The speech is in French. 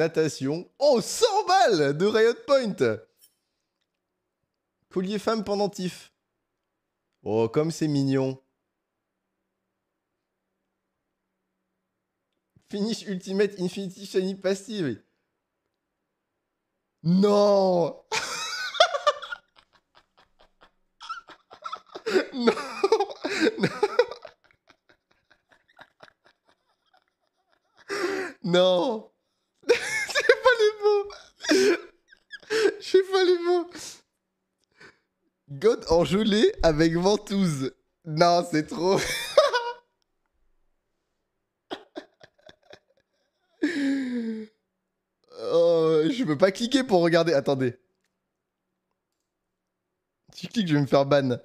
Natation. Oh, 100 balles de Riot Point Collier femme pendentif. Oh, comme c'est mignon. Finish Ultimate Infinity Shiny Passive. Non Non, non sais pas les mots. God en avec ventouse. Non, c'est trop. Oh, je veux pas cliquer pour regarder. Attendez. Tu cliques, je vais me faire ban.